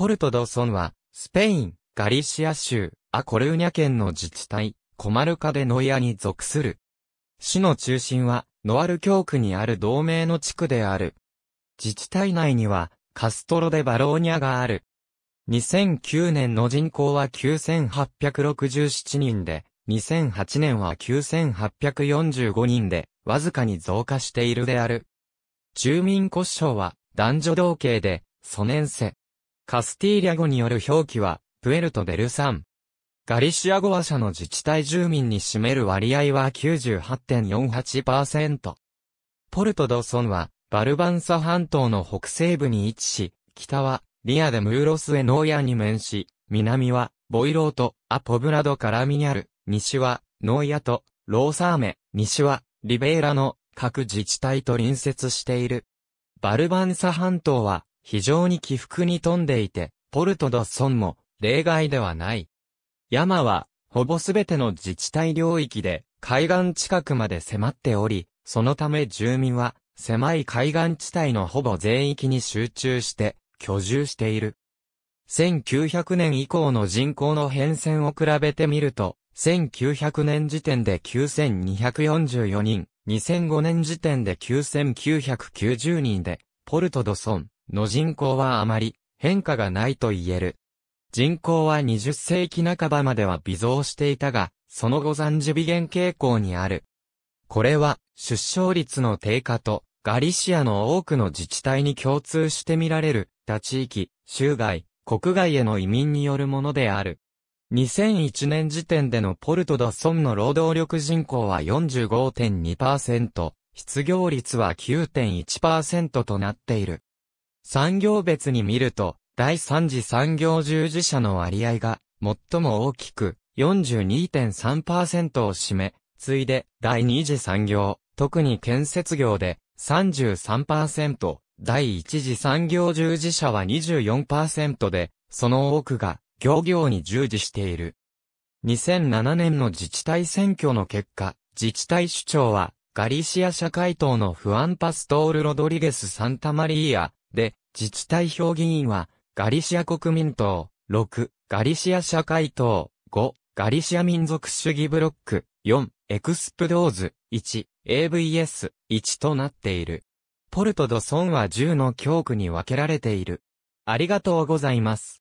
ポルトドソンは、スペイン、ガリシア州、アコルーニャ県の自治体、コマルカデノイアに属する。市の中心は、ノアル教区にある同盟の地区である。自治体内には、カストロデバローニャがある。2009年の人口は9867人で、2008年は9845人で、わずかに増加しているである。住民骨省は、男女同型で、ソンセ、カスティーリャ語による表記は、プエルト・デル・サン。ガリシア語話者の自治体住民に占める割合は98.48%。ポルト・ド・ソンは、バルバンサ半島の北西部に位置し、北は、リアでムーロスエノーヤに面し、南は、ボイローと、アポブラドカラミニャル、西は、ノーヤと、ローサーメ、西は、リベーラの、各自治体と隣接している。バルバンサ半島は、非常に起伏に富んでいて、ポルトドソンも例外ではない。山は、ほぼすべての自治体領域で海岸近くまで迫っており、そのため住民は狭い海岸地帯のほぼ全域に集中して居住している。1900年以降の人口の変遷を比べてみると、1900年時点で9244人、2005年時点で9990人で、ポルトドソン、の人口はあまり変化がないと言える。人口は20世紀半ばまでは微増していたが、その後残事微減傾向にある。これは出生率の低下とガリシアの多くの自治体に共通して見られる、他地域、州外、国外への移民によるものである。2001年時点でのポルトドソンの労働力人口は45.2%、失業率は9.1%となっている。産業別に見ると、第3次産業従事者の割合が最も大きく42.3%を占め、次いで第2次産業、特に建設業で33%、第1次産業従事者は24%で、その多くが漁業に従事している。2007年の自治体選挙の結果、自治体首長は、ガリシア社会党のフアン・パストール・ロドリゲス・サンタマリーア、で、自治体評議員は、ガリシア国民党、6、ガリシア社会党、5、ガリシア民族主義ブロック、4、エクスプドーズ、1、AVS、1となっている。ポルトドソンは10の教区に分けられている。ありがとうございます。